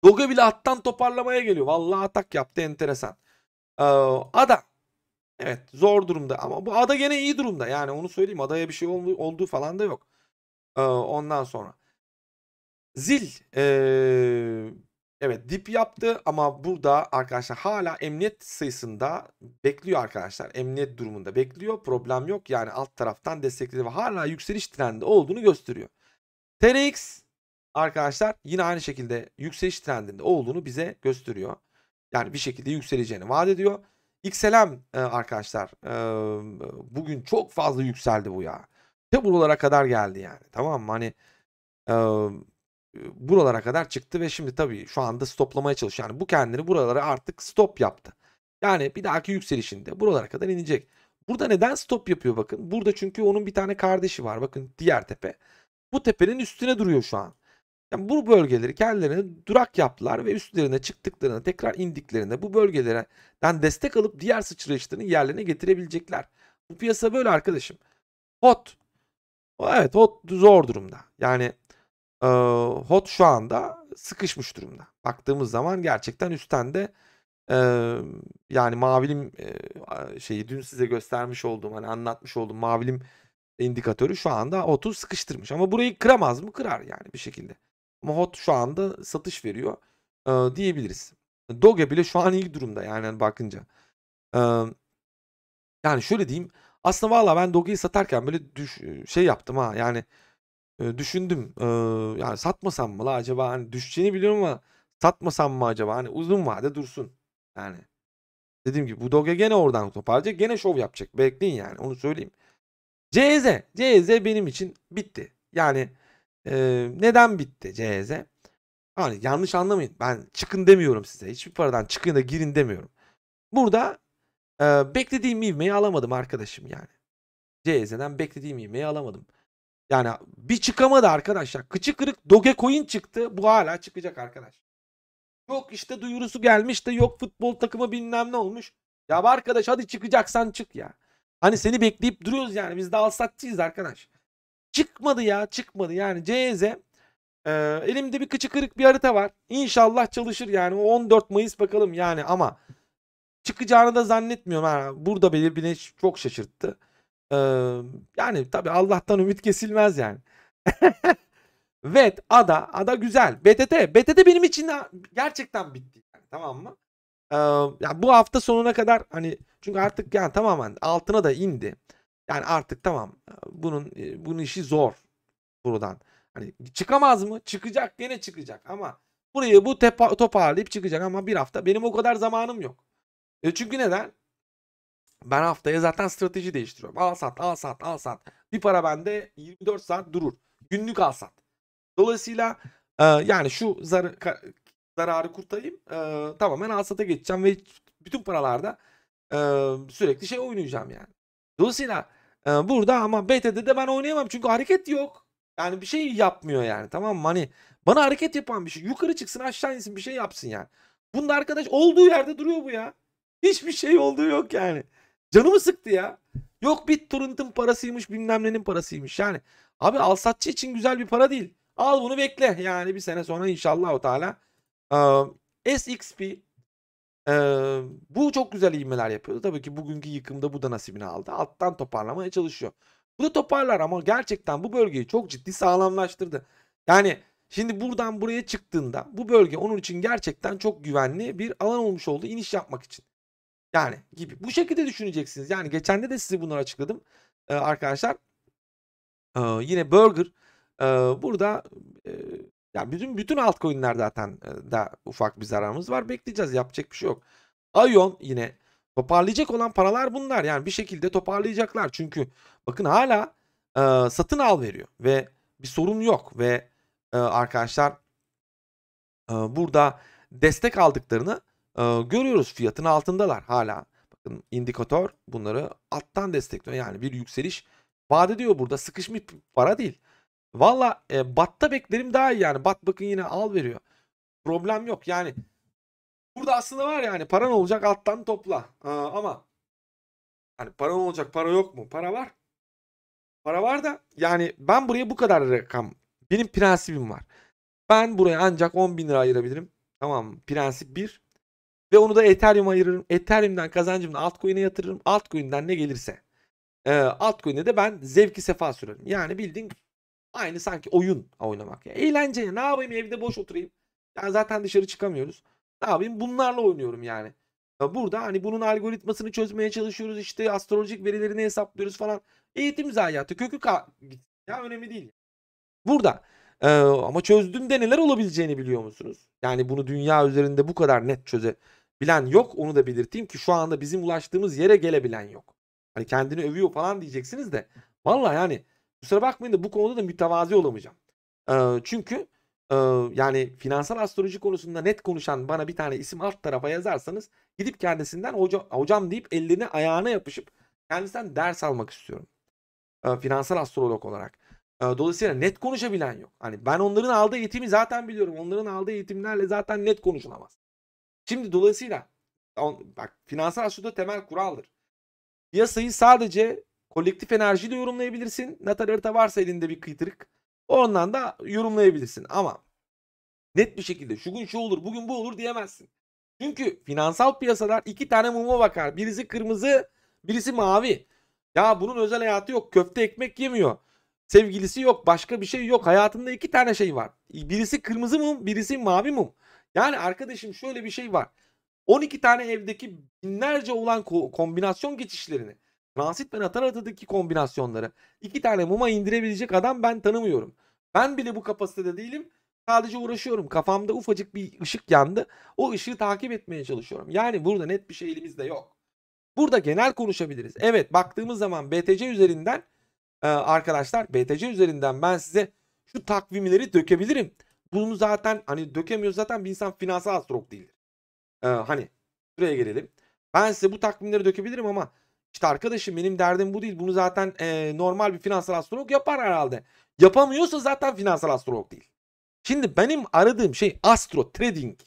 Doga bile attan toparlamaya geliyor. Vallahi atak yaptı enteresan. Ee, ada Evet zor durumda ama bu ada gene iyi durumda. Yani onu söyleyeyim adaya bir şey olduğu falan da yok. Ee, ondan sonra. Zil ee, evet dip yaptı ama burada arkadaşlar hala emniyet sayısında bekliyor arkadaşlar. Emniyet durumunda bekliyor. Problem yok. Yani alt taraftan destekledi ve hala yükseliş trendi olduğunu gösteriyor. TRX arkadaşlar yine aynı şekilde yükseliş trendinde olduğunu bize gösteriyor. Yani bir şekilde yükseleceğini vaat ediyor. XLM e, arkadaşlar e, bugün çok fazla yükseldi bu ya. Te buralara kadar geldi yani tamam mı? Hani e, buralara kadar çıktı ve şimdi tabii şu anda stoplamaya çalışıyor. Yani bu kendini buralara artık stop yaptı. Yani bir dahaki yükselişinde buralara kadar inecek. Burada neden stop yapıyor bakın. Burada çünkü onun bir tane kardeşi var bakın diğer tepe. Bu tepenin üstüne duruyor şu an. Yani bu bölgeleri kendilerine durak yaptılar ve üstlerine çıktıklarında tekrar indiklerinde bu bölgelerden destek alıp diğer sıçrayışların yerlerine getirebilecekler. Bu piyasa böyle arkadaşım. Hot. Evet hot zor durumda. Yani e, hot şu anda sıkışmış durumda. Baktığımız zaman gerçekten üstten de e, yani mavilim e, şeyi dün size göstermiş olduğum hani anlatmış olduğum mavilim indikatörü şu anda otu sıkıştırmış. Ama burayı kıramaz mı? Kırar yani bir şekilde. Ama şu anda satış veriyor e, diyebiliriz. Doge bile şu an iyi durumda yani hani, bakınca. E, yani şöyle diyeyim. Aslında valla ben Doge'yi satarken böyle düş, şey yaptım ha yani e, düşündüm. E, yani satmasam mı la acaba hani düşeceğini biliyorum ama satmasam mı acaba hani uzun vade dursun. Yani dediğim gibi bu Doge gene oradan toparlayacak gene şov yapacak bekleyin yani onu söyleyeyim. CZ, CZ benim için bitti. Yani ee, neden bitti CHZ? Yani yanlış anlamayın. Ben çıkın demiyorum size. Hiçbir paradan çıkın da girin demiyorum. Burada e, beklediğim ivmeyi alamadım arkadaşım yani. CHZ'den beklediğim ivmeyi alamadım. Yani bir çıkamadı arkadaşlar. Kıçı kırık Dogecoin çıktı. Bu hala çıkacak arkadaş. Yok işte duyurusu gelmiş de yok futbol takımı bilmem ne olmuş. Ya arkadaş hadi çıkacaksan çık ya. Hani seni bekleyip duruyoruz yani. Biz de alsatçıyız arkadaş. Çıkmadı ya çıkmadı. Yani CZ e, elimde bir kıçı kırık bir harita var. İnşallah çalışır yani. 14 Mayıs bakalım yani ama çıkacağını da zannetmiyorum. Yani burada beni, beni çok şaşırttı. E, yani tabi Allah'tan ümit kesilmez yani. Vet, Ada, Ada güzel. BTT, BTT benim için gerçekten bitti. Yani, tamam mı? Ee, ya bu hafta sonuna kadar hani çünkü artık yani tamamen altına da indi. Yani artık tamam bunun bunun işi zor buradan. Hani çıkamaz mı? Çıkacak gene çıkacak ama burayı bu tepa, toparlayıp çıkacak ama bir hafta benim o kadar zamanım yok. E çünkü neden? Ben haftaya zaten strateji değiştiriyorum. Al sat, al sat, al sat. Bir para bende 24 saat durur. Günlük al sat. Dolayısıyla e, yani şu zar zararı kurtayım E, tamamen al sata geçeceğim ve bütün paralarda e, sürekli şey oynayacağım yani. Dolayısıyla e, burada ama BT'de de ben oynayamam çünkü hareket yok. Yani bir şey yapmıyor yani tamam mı? Hani bana hareket yapan bir şey. Yukarı çıksın aşağı insin bir şey yapsın yani. Bunda arkadaş olduğu yerde duruyor bu ya. Hiçbir şey olduğu yok yani. Canımı sıktı ya. Yok bir turuntun parasıymış bilmem nenin parasıymış yani. Abi al satçı için güzel bir para değil. Al bunu bekle yani bir sene sonra inşallah o teala. Ee, SXP Eee, bu çok güzel ivmeler yapıyordu. Tabii ki bugünkü yıkımda bu da nasibini aldı. Alttan toparlamaya çalışıyor. Bu da toparlar ama gerçekten bu bölgeyi çok ciddi sağlamlaştırdı. Yani şimdi buradan buraya çıktığında bu bölge onun için gerçekten çok güvenli bir alan olmuş oldu iniş yapmak için. Yani gibi. Bu şekilde düşüneceksiniz. Yani geçen de de size bunları açıkladım ee, arkadaşlar. Ee, yine Burger e, burada ya bütün bütün altcoin'ler zaten e, da ufak bir zararımız var. Bekleyeceğiz. Yapacak bir şey yok. Ayon yine toparlayacak olan paralar bunlar. Yani bir şekilde toparlayacaklar. Çünkü bakın hala e, satın al veriyor ve bir sorun yok ve e, arkadaşlar e, burada destek aldıklarını e, görüyoruz. Fiyatın altındalar hala. Bakın indikatör bunları alttan destekliyor. Yani bir yükseliş vaat ediyor burada. Sıkışmış para değil. Valla e, batta beklerim daha iyi yani. Bat bakın yine al veriyor. Problem yok yani. Burada aslında var yani paran olacak alttan topla. Aa, ama hani paran olacak para yok mu? Para var. Para var da yani ben buraya bu kadar rakam. Benim prensibim var. Ben buraya ancak 10 bin lira ayırabilirim. Tamam prensip 1. Ve onu da Ethereum ayırırım. Ethereum'den kazancımı altcoin'e yatırırım. Altcoin'den ne gelirse. E, ee, altcoin'e de ben zevki sefa sürerim. Yani bildiğin Aynı sanki oyun oynamak. Ya. Eğlenceli. Ne yapayım evde boş oturayım. Ya zaten dışarı çıkamıyoruz. Ne yapayım bunlarla oynuyorum yani. Ya burada hani bunun algoritmasını çözmeye çalışıyoruz. İşte astrolojik verilerini hesaplıyoruz falan. Eğitim zayiatı kökü ya önemli değil. Burada ee, ama çözdüğümde neler olabileceğini biliyor musunuz? Yani bunu dünya üzerinde bu kadar net çözebilen yok. Onu da belirteyim ki şu anda bizim ulaştığımız yere gelebilen yok. Hani kendini övüyor falan diyeceksiniz de. Valla yani Kusura bakmayın da bu konuda da mütevazi olamayacağım. E, çünkü e, yani finansal astroloji konusunda net konuşan bana bir tane isim alt tarafa yazarsanız gidip kendisinden hoca, hocam deyip ellerini ayağına yapışıp kendisinden ders almak istiyorum. E, finansal astrolog olarak. E, dolayısıyla net konuşabilen yok. Hani ben onların aldığı eğitimi zaten biliyorum. Onların aldığı eğitimlerle zaten net konuşulamaz. Şimdi dolayısıyla on, bak finansal astroloji temel kuraldır. Piyasayı sadece Kolektif enerji de yorumlayabilirsin. Natal harita varsa elinde bir kıtırık. Ondan da yorumlayabilirsin. Ama net bir şekilde şu gün şu olur bugün bu olur diyemezsin. Çünkü finansal piyasalar iki tane muma bakar. Birisi kırmızı birisi mavi. Ya bunun özel hayatı yok. Köfte ekmek yemiyor. Sevgilisi yok. Başka bir şey yok. Hayatında iki tane şey var. Birisi kırmızı mum birisi mavi mum. Yani arkadaşım şöyle bir şey var. 12 tane evdeki binlerce olan kombinasyon geçişlerini Transit ve Natar aradaki kombinasyonları iki tane muma indirebilecek adam ben tanımıyorum. Ben bile bu kapasitede değilim. Sadece uğraşıyorum. Kafamda ufacık bir ışık yandı. O ışığı takip etmeye çalışıyorum. Yani burada net bir şey elimizde yok. Burada genel konuşabiliriz. Evet baktığımız zaman BTC üzerinden e, arkadaşlar BTC üzerinden ben size şu takvimleri dökebilirim. Bunu zaten hani dökemiyor zaten bir insan finansal astrolog değildir. Ee, hani şuraya gelelim. Ben size bu takvimleri dökebilirim ama işte arkadaşım benim derdim bu değil. Bunu zaten e, normal bir finansal astrolog yapar herhalde. Yapamıyorsa zaten finansal astrolog değil. Şimdi benim aradığım şey astro trading.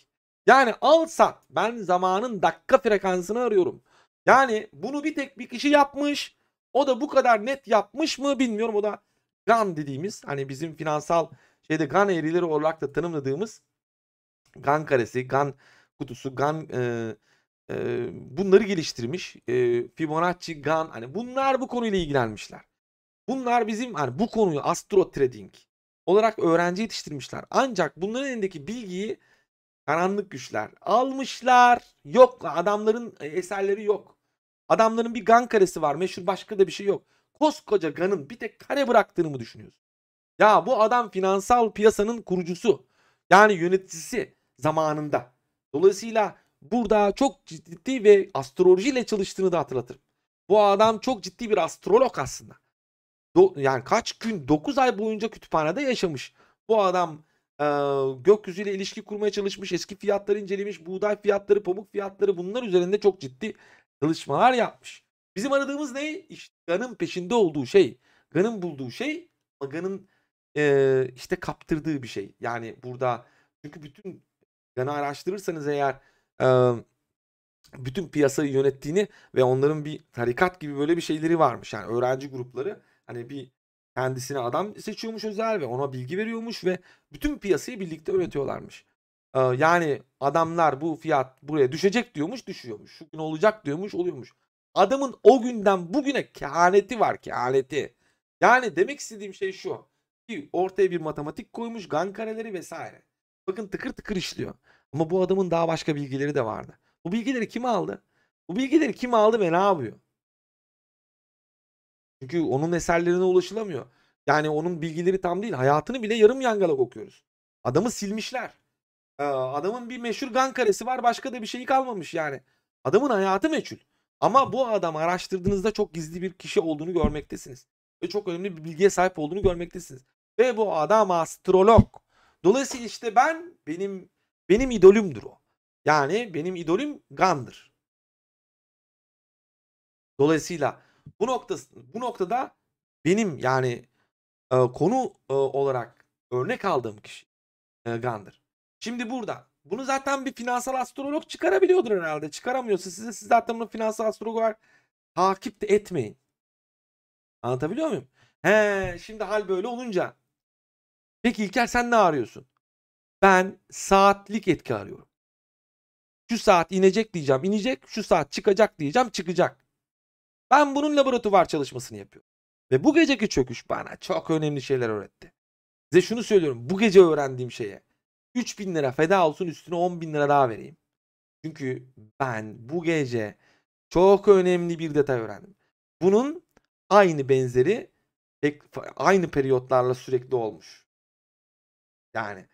Yani al sat. Ben zamanın dakika frekansını arıyorum. Yani bunu bir tek bir kişi yapmış. O da bu kadar net yapmış mı bilmiyorum. O da GAN dediğimiz hani bizim finansal şeyde GAN eğrileri olarak da tanımladığımız GAN karesi, GAN kutusu, GAN e, e, bunları geliştirmiş. E, Fibonacci, GAN hani bunlar bu konuyla ilgilenmişler. Bunlar bizim hani bu konuyu astro trading olarak öğrenci yetiştirmişler. Ancak bunların elindeki bilgiyi karanlık güçler almışlar. Yok adamların e, eserleri yok. Adamların bir GAN karesi var meşhur başka da bir şey yok. Koskoca GAN'ın bir tek kare bıraktığını mı düşünüyorsun? Ya bu adam finansal piyasanın kurucusu. Yani yöneticisi zamanında. Dolayısıyla burada çok ciddi ve astrolojiyle çalıştığını da hatırlatırım. Bu adam çok ciddi bir astrolog aslında. Do yani kaç gün 9 ay boyunca kütüphanede yaşamış. Bu adam e, gökyüzüyle ilişki kurmaya çalışmış. Eski fiyatları incelemiş. Buğday fiyatları, pamuk fiyatları bunlar üzerinde çok ciddi çalışmalar yapmış. Bizim aradığımız ne? İşte Gan'ın peşinde olduğu şey. Gan'ın bulduğu şey. Gan'ın e, işte kaptırdığı bir şey. Yani burada çünkü bütün Gan'ı araştırırsanız eğer bütün piyasayı yönettiğini ve onların bir tarikat gibi böyle bir şeyleri varmış. Yani öğrenci grupları hani bir kendisine adam seçiyormuş özel ve ona bilgi veriyormuş ve bütün piyasayı birlikte yönetiyorlarmış. yani adamlar bu fiyat buraya düşecek diyormuş düşüyormuş. Şu gün olacak diyormuş oluyormuş. Adamın o günden bugüne kehaneti var kehaneti. Yani demek istediğim şey şu. Ortaya bir matematik koymuş, gan kareleri vesaire. Bakın tıkır tıkır işliyor. Ama bu adamın daha başka bilgileri de vardı. Bu bilgileri kim aldı? Bu bilgileri kim aldı ve ne yapıyor? Çünkü onun eserlerine ulaşılamıyor. Yani onun bilgileri tam değil. Hayatını bile yarım yangalak okuyoruz. Adamı silmişler. Ee, adamın bir meşhur gan karesi var. Başka da bir şey kalmamış yani. Adamın hayatı meçhul. Ama bu adam araştırdığınızda çok gizli bir kişi olduğunu görmektesiniz. Ve çok önemli bir bilgiye sahip olduğunu görmektesiniz. Ve bu adam astrolog. Dolayısıyla işte ben benim benim idolümdür o. Yani benim idolüm Gun'dır. Dolayısıyla bu nokta bu noktada benim yani e, konu e, olarak örnek aldığım kişi e, Gun'dır. Şimdi burada bunu zaten bir finansal astrolog çıkarabiliyordur herhalde. Çıkaramıyorsa size siz zaten bunu finansal astrolog olarak takip de etmeyin. Anlatabiliyor muyum? He, şimdi hal böyle olunca. Peki İlker sen ne arıyorsun? ben saatlik etki arıyorum. Şu saat inecek diyeceğim inecek, şu saat çıkacak diyeceğim çıkacak. Ben bunun laboratuvar çalışmasını yapıyorum. Ve bu geceki çöküş bana çok önemli şeyler öğretti. Size şunu söylüyorum bu gece öğrendiğim şeye 3000 lira feda olsun üstüne 10 bin lira daha vereyim. Çünkü ben bu gece çok önemli bir detay öğrendim. Bunun aynı benzeri aynı periyotlarla sürekli olmuş. Yani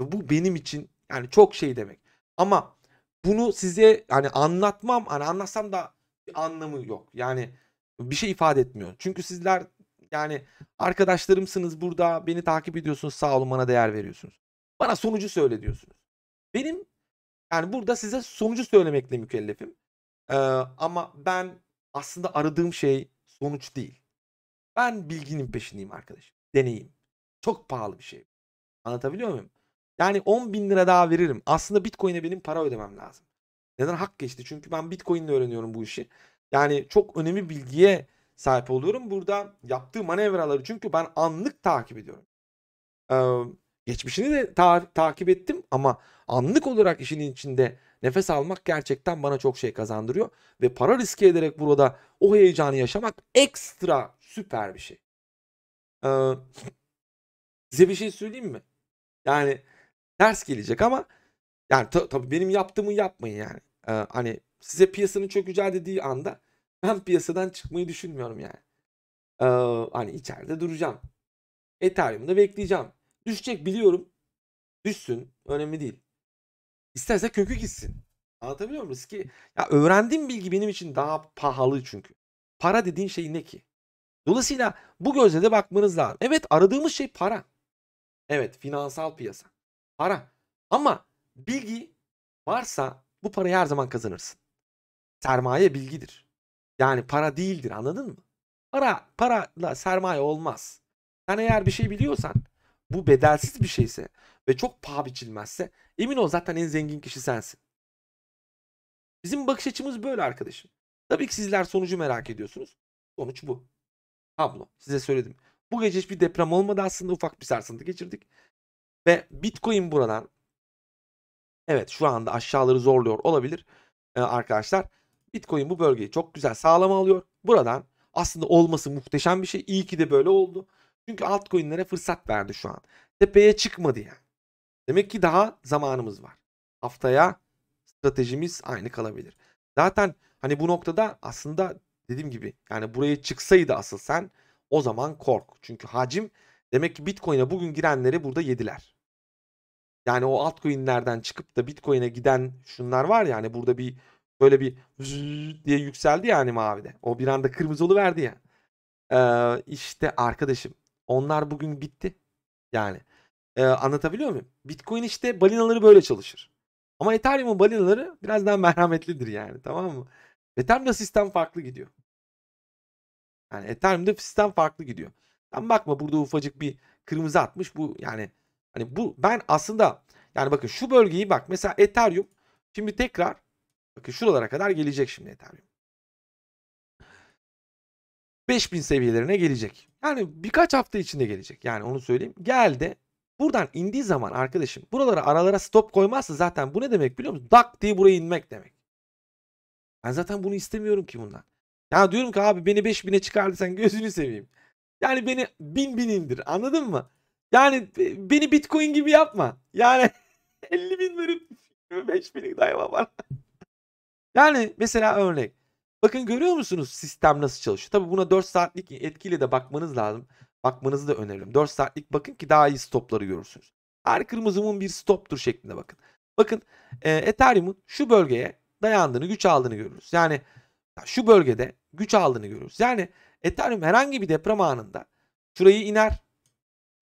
bu benim için yani çok şey demek. Ama bunu size hani anlatmam hani anlatsam da bir anlamı yok. Yani bir şey ifade etmiyor. Çünkü sizler yani arkadaşlarımsınız burada beni takip ediyorsunuz sağ olun bana değer veriyorsunuz. Bana sonucu söyle diyorsunuz. Benim yani burada size sonucu söylemekle mükellefim. Ee, ama ben aslında aradığım şey sonuç değil. Ben bilginin peşindeyim arkadaşım. Deneyim. Çok pahalı bir şey. Anlatabiliyor muyum? Yani 10 bin lira daha veririm. Aslında Bitcoin'e benim para ödemem lazım. Neden hak geçti? Çünkü ben Bitcoin'le öğreniyorum bu işi. Yani çok önemli bilgiye sahip oluyorum. Burada yaptığı manevraları çünkü ben anlık takip ediyorum. Ee, geçmişini de ta- takip ettim ama anlık olarak işin içinde nefes almak gerçekten bana çok şey kazandırıyor. Ve para riske ederek burada o heyecanı yaşamak ekstra süper bir şey. Ee, size bir şey söyleyeyim mi? Yani Ters gelecek ama yani tabii tab benim yaptığımı yapmayın yani. Ee, hani size piyasanın çok çökeceği dediği anda ben piyasadan çıkmayı düşünmüyorum yani. Ee, hani içeride duracağım. Ethereum'da bekleyeceğim. Düşecek biliyorum. Düşsün. Önemli değil. İsterse kökü gitsin. Anlatabiliyor muyum? Ki ya öğrendiğim bilgi benim için daha pahalı çünkü. Para dediğin şey ne ki? Dolayısıyla bu gözle de bakmanız lazım. Evet aradığımız şey para. Evet finansal piyasa para. Ama bilgi varsa bu parayı her zaman kazanırsın. Sermaye bilgidir. Yani para değildir anladın mı? Para parayla sermaye olmaz. Sen eğer bir şey biliyorsan bu bedelsiz bir şeyse ve çok paha biçilmezse emin ol zaten en zengin kişi sensin. Bizim bakış açımız böyle arkadaşım. Tabii ki sizler sonucu merak ediyorsunuz. Sonuç bu. Tablo. Size söyledim. Bu gece hiçbir deprem olmadı aslında ufak bir sarsıntı geçirdik. Ve Bitcoin buradan evet şu anda aşağıları zorluyor olabilir ee, arkadaşlar. Bitcoin bu bölgeyi çok güzel sağlama alıyor. Buradan aslında olması muhteşem bir şey. İyi ki de böyle oldu. Çünkü altcoin'lere fırsat verdi şu an. Tepeye çıkmadı yani. Demek ki daha zamanımız var. Haftaya stratejimiz aynı kalabilir. Zaten hani bu noktada aslında dediğim gibi yani buraya çıksaydı asıl sen o zaman kork. Çünkü hacim demek ki Bitcoin'e bugün girenleri burada yediler. Yani o altcoin'lerden çıkıp da Bitcoin'e giden şunlar var ya hani burada bir böyle bir diye yükseldi ya hani mavide. O bir anda kırmızı verdi ya. Ee, işte arkadaşım onlar bugün bitti. Yani ee, anlatabiliyor muyum? Bitcoin işte balinaları böyle çalışır. Ama Ethereum'un balinaları biraz daha merhametlidir yani tamam mı? Ethereum'da sistem farklı gidiyor. Yani Ethereum'da sistem farklı gidiyor. Sen bakma burada ufacık bir kırmızı atmış bu yani Hani bu ben aslında yani bakın şu bölgeyi bak mesela Ethereum şimdi tekrar bakın şuralara kadar gelecek şimdi Ethereum. 5000 seviyelerine gelecek. Yani birkaç hafta içinde gelecek. Yani onu söyleyeyim. Geldi. Buradan indiği zaman arkadaşım buralara aralara stop koymazsa zaten bu ne demek biliyor musun? Dak diye buraya inmek demek. Ben zaten bunu istemiyorum ki bundan. Ya diyorum ki abi beni 5000'e çıkardıysan gözünü seveyim. Yani beni bin bin indir anladın mı? Yani e, beni bitcoin gibi yapma. Yani 50 bin verim 5 bin dayama bana. Yani mesela örnek. Bakın görüyor musunuz sistem nasıl çalışıyor? Tabii buna 4 saatlik etkiyle de bakmanız lazım. Bakmanızı da öneririm. 4 saatlik bakın ki daha iyi stopları görürsünüz. Her kırmızı mum bir stoptur şeklinde bakın. Bakın e, Ethereum'un şu bölgeye dayandığını, güç aldığını görürüz. Yani şu bölgede güç aldığını görürüz. Yani Ethereum herhangi bir deprem anında şurayı iner,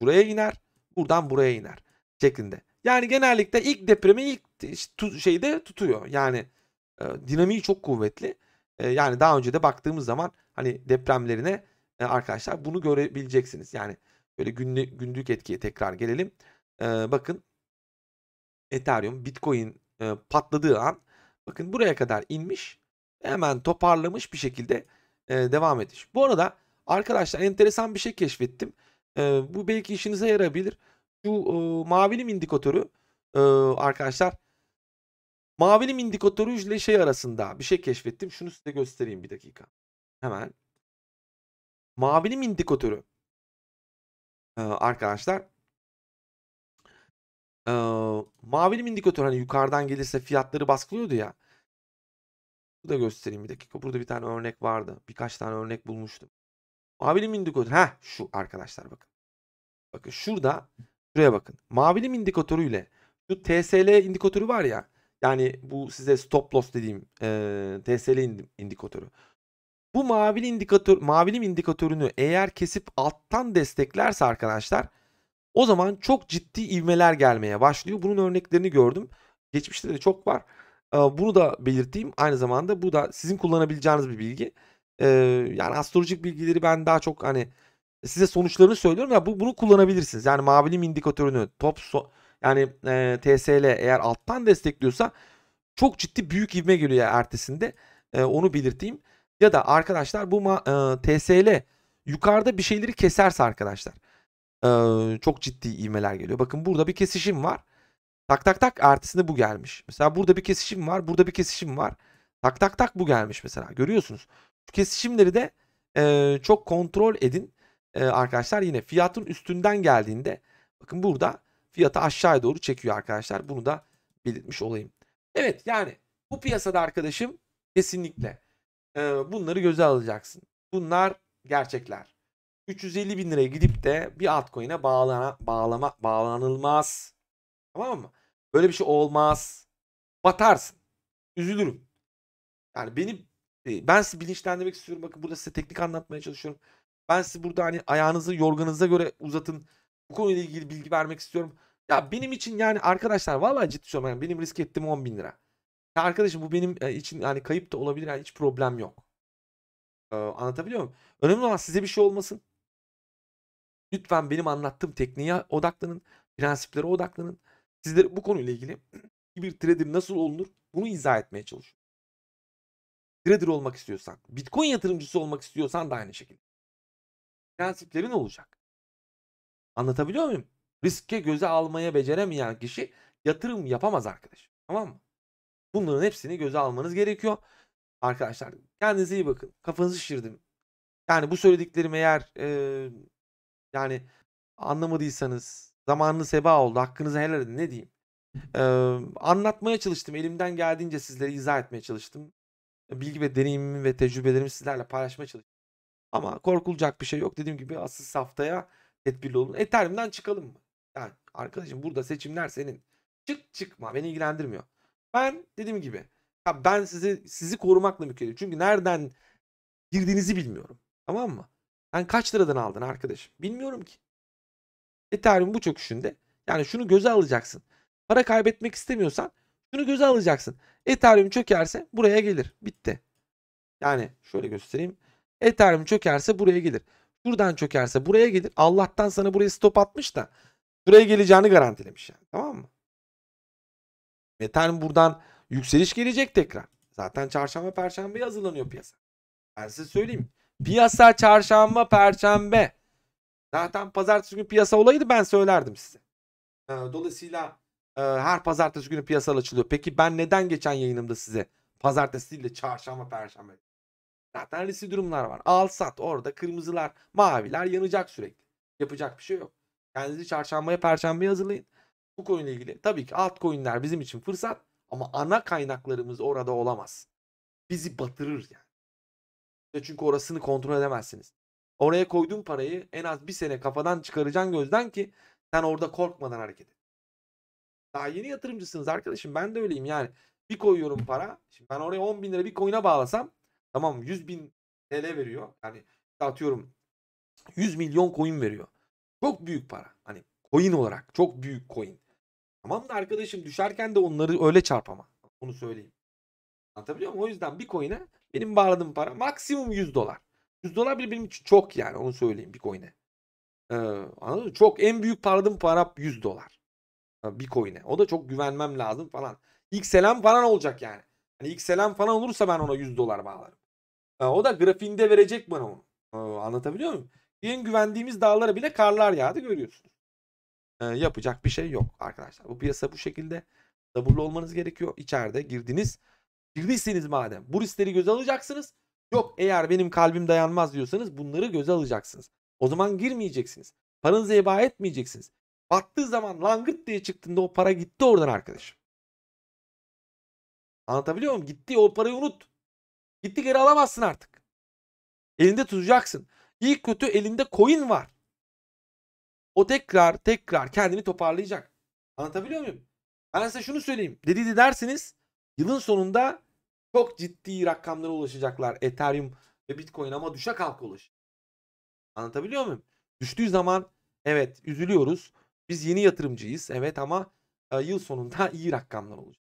buraya iner, buradan buraya iner şeklinde. Yani genellikle ilk depremi ilk şeyde tutuyor. Yani e, dinamiği çok kuvvetli. E, yani daha önce de baktığımız zaman hani depremlerine e, arkadaşlar bunu görebileceksiniz. Yani böyle günlü, günlük etkiye tekrar gelelim. E, bakın Ethereum, Bitcoin e, patladığı an bakın buraya kadar inmiş hemen toparlamış bir şekilde e, devam etmiş. Bu arada arkadaşlar enteresan bir şey keşfettim bu belki işinize yarabilir. Şu e, mavi lim indikatörü e, arkadaşlar mavi lim indikatörü ile şey arasında bir şey keşfettim. Şunu size göstereyim bir dakika. Hemen. Mavi lim indikatörü e, arkadaşlar e, mavi lim indikatörü hani yukarıdan gelirse fiyatları baskılıyordu ya. Bu da göstereyim bir dakika. Burada bir tane örnek vardı. Birkaç tane örnek bulmuştum. Mavili indikatör. Ha şu arkadaşlar bakın. Bakın şurada şuraya bakın. Mavili indikatörü ile şu TSL indikatörü var ya. Yani bu size stop loss dediğim e, TSL indikatörü. Bu mavili indikatör mavilim indikatörünü eğer kesip alttan desteklerse arkadaşlar o zaman çok ciddi ivmeler gelmeye başlıyor. Bunun örneklerini gördüm. Geçmişte de çok var. Bunu da belirteyim. Aynı zamanda bu da sizin kullanabileceğiniz bir bilgi. Ee, yani astrolojik bilgileri ben daha çok hani size sonuçlarını söylüyorum ya bu bunu kullanabilirsiniz. Yani mavi indikatörünü top so yani e, TSL eğer alttan destekliyorsa çok ciddi büyük ivme geliyor ertesinde. E, onu belirteyim. Ya da arkadaşlar bu ma- e, TSL yukarıda bir şeyleri keserse arkadaşlar e, çok ciddi ivmeler geliyor. Bakın burada bir kesişim var. Tak tak tak ertesinde bu gelmiş. Mesela burada bir kesişim var, burada bir kesişim var. Tak tak tak bu gelmiş mesela görüyorsunuz. Şu kesişimleri de e, çok kontrol edin e, arkadaşlar. Yine fiyatın üstünden geldiğinde bakın burada fiyatı aşağıya doğru çekiyor arkadaşlar. Bunu da belirtmiş olayım. Evet yani bu piyasada arkadaşım kesinlikle e, bunları göze alacaksın. Bunlar gerçekler. 350 bin liraya gidip de bir altcoin'e bağlana, bağlama, bağlanılmaz. Tamam mı? Böyle bir şey olmaz. Batarsın. Üzülürüm. Yani benim e, ben sizi bilinçlendirmek istiyorum. Bakın burada size teknik anlatmaya çalışıyorum. Ben sizi burada hani ayağınızı yorganınıza göre uzatın. Bu konuyla ilgili bilgi vermek istiyorum. Ya benim için yani arkadaşlar vallahi ciddi söylüyorum. Yani benim risk ettiğim 10 bin lira. Ya arkadaşım bu benim e, için yani kayıp da olabilir. Yani hiç problem yok. Ee, anlatabiliyor muyum? Önemli olan size bir şey olmasın. Lütfen benim anlattığım tekniğe odaklanın. Prensiplere odaklanın. Sizlere bu konuyla ilgili bir trader nasıl olunur bunu izah etmeye çalışıyorum trader olmak istiyorsan, Bitcoin yatırımcısı olmak istiyorsan da aynı şekilde. Prensiplerin olacak. Anlatabiliyor muyum? Riske göze almaya beceremeyen kişi yatırım yapamaz arkadaş. Tamam mı? Bunların hepsini göze almanız gerekiyor. Arkadaşlar kendinize iyi bakın. Kafanızı şişirdim. Yani bu söylediklerim eğer e, yani anlamadıysanız zamanını seba oldu. Hakkınızı helal edin ne diyeyim. E, anlatmaya çalıştım. Elimden geldiğince sizlere izah etmeye çalıştım bilgi ve deneyimimi ve tecrübelerimi sizlerle paylaşmaya çalışacağım. Ama korkulacak bir şey yok. Dediğim gibi asıl haftaya tedbirli olun. Ethereum'dan çıkalım mı? Yani arkadaşım burada seçimler senin. Çık çıkma beni ilgilendirmiyor. Ben dediğim gibi ya ben sizi sizi korumakla mükellef. Çünkü nereden girdiğinizi bilmiyorum. Tamam mı? Sen kaç liradan aldın arkadaşım? Bilmiyorum ki. Ethereum bu çöküşünde yani şunu göze alacaksın. Para kaybetmek istemiyorsan şunu göze alacaksın. Ethereum çökerse buraya gelir. Bitti. Yani şöyle göstereyim. Ethereum çökerse buraya gelir. Şuradan çökerse buraya gelir. Allah'tan sana buraya stop atmış da buraya geleceğini garantilemiş yani. Tamam mı? Ethereum buradan yükseliş gelecek tekrar. Zaten çarşamba perşembe hazırlanıyor piyasa. Ben size söyleyeyim. Piyasa çarşamba perşembe. Zaten pazartesi günü piyasa olaydı ben söylerdim size. Ee, dolayısıyla e, her pazartesi günü piyasalar açılıyor. Peki ben neden geçen yayınımda size pazartesi değil de çarşamba perşembe zaten riskli durumlar var. Al sat orada kırmızılar maviler yanacak sürekli. Yapacak bir şey yok. Kendinizi çarşambaya perşembeye hazırlayın. Bu konuyla ilgili tabii ki alt coinler bizim için fırsat ama ana kaynaklarımız orada olamaz. Bizi batırır yani. Çünkü orasını kontrol edemezsiniz. Oraya koyduğun parayı en az bir sene kafadan çıkaracaksın gözden ki sen orada korkmadan hareket et. Daha yeni yatırımcısınız arkadaşım. Ben de öyleyim yani. Bir koyuyorum para. Şimdi ben oraya 10 bin lira bir coin'e bağlasam tamam 100 bin TL veriyor. Yani atıyorum 100 milyon coin veriyor. Çok büyük para. Hani coin olarak çok büyük coin. Tamam da arkadaşım düşerken de onları öyle çarpama. Onu söyleyeyim. Anlatabiliyor muyum? O yüzden bir coin'e benim bağladığım para maksimum 100 dolar. 100 dolar bile benim için çok yani onu söyleyeyim bir coin'e. Ee, anladın mı? Çok en büyük paradığım para 100 dolar. Bitcoin'e. O da çok güvenmem lazım falan. XLM falan olacak yani. Hani XLM falan olursa ben ona 100 dolar bağlarım. O da grafiğinde verecek bana onu. Anlatabiliyor muyum? En güvendiğimiz dağlara bile karlar yağdı görüyorsunuz. Yapacak bir şey yok arkadaşlar. Bu piyasa bu şekilde. Sabırlı olmanız gerekiyor. İçeride girdiniz. Girdiyseniz madem bu riskleri göze alacaksınız. Yok eğer benim kalbim dayanmaz diyorsanız bunları göze alacaksınız. O zaman girmeyeceksiniz. Paranızı heba etmeyeceksiniz. Battığı zaman langırt diye çıktığında o para gitti oradan arkadaşım. Anlatabiliyor muyum? Gitti o parayı unut. Gitti geri alamazsın artık. Elinde tutacaksın. İyi kötü elinde coin var. O tekrar tekrar kendini toparlayacak. Anlatabiliyor muyum? Ben size şunu söyleyeyim. Dedi dersiniz yılın sonunda çok ciddi rakamlara ulaşacaklar. Ethereum ve Bitcoin ama düşe kalk ulaşır. Anlatabiliyor muyum? Düştüğü zaman evet üzülüyoruz. Biz yeni yatırımcıyız evet ama e, yıl sonunda iyi rakamlar olacak.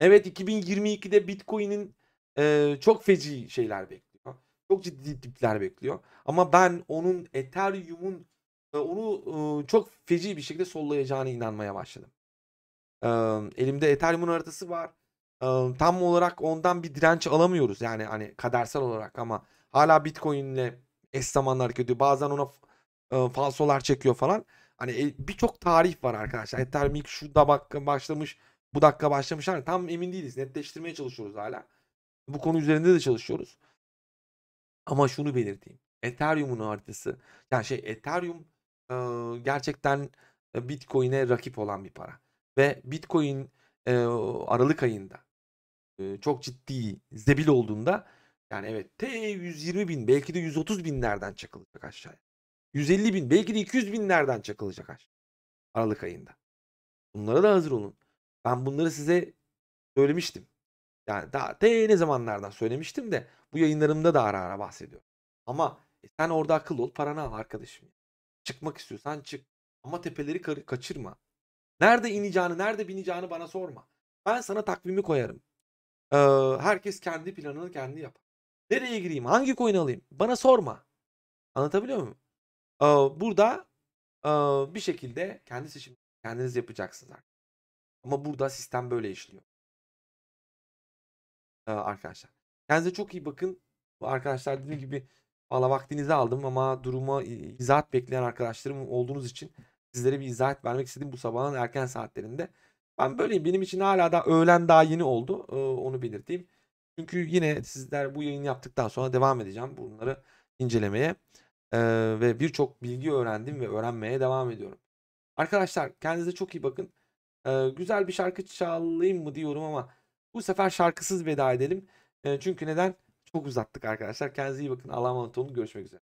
Evet 2022'de Bitcoin'in e, çok feci şeyler bekliyor. Çok ciddi dipler bekliyor. Ama ben onun Ethereum'un e, onu e, çok feci bir şekilde sollayacağına inanmaya başladım. E, elimde Ethereum'un haritası var. E, tam olarak ondan bir direnç alamıyoruz. Yani hani kadersel olarak ama hala Bitcoin'le eş zamanlı hareket ediyor. Bazen ona e, falsolar çekiyor falan. Hani e, birçok tarih var arkadaşlar. Ethereum hani, ilk şu da dakika başlamış, bu dakika başlamış. Hani tam emin değiliz. Netleştirmeye çalışıyoruz hala. Bu konu üzerinde de çalışıyoruz. Ama şunu belirteyim. Ethereum'un haritası. Yani şey Ethereum gerçekten e, Bitcoin'e rakip olan bir para. Ve Bitcoin Aralık ayında çok ciddi zebil olduğunda yani evet T 120 bin belki de 130 binlerden çakılacak aşağıya. 150 bin belki de 200 binlerden çakılacak aş. Aralık ayında. Bunlara da hazır olun. Ben bunları size söylemiştim. Yani daha te ne zamanlardan söylemiştim de bu yayınlarımda da ara ara bahsediyorum. Ama e, sen orada akıl ol paranı al arkadaşım. Çıkmak istiyorsan çık. Ama tepeleri kaçırma. Nerede ineceğini, nerede bineceğini bana sorma. Ben sana takvimi koyarım. Ee, herkes kendi planını kendi yap. Nereye gireyim? Hangi coin alayım? Bana sorma. Anlatabiliyor muyum? Burada bir şekilde kendi seçimini kendiniz yapacaksınız Ama burada sistem böyle işliyor. Arkadaşlar. Kendinize çok iyi bakın. Arkadaşlar dediğim gibi valla vaktinizi aldım ama duruma izahat bekleyen arkadaşlarım olduğunuz için sizlere bir izahat vermek istedim bu sabahın erken saatlerinde. Ben böyleyim. Benim için hala da öğlen daha yeni oldu. Ee, onu belirteyim. Çünkü yine sizler bu yayını yaptıktan sonra devam edeceğim bunları incelemeye. Ee, ve birçok bilgi öğrendim ve öğrenmeye devam ediyorum. Arkadaşlar kendinize çok iyi bakın. Ee, güzel bir şarkı çalayım mı diyorum ama bu sefer şarkısız veda edelim. Ee, çünkü neden? Çok uzattık arkadaşlar. Kendinize iyi bakın. Allah'a emanet olun. Görüşmek üzere.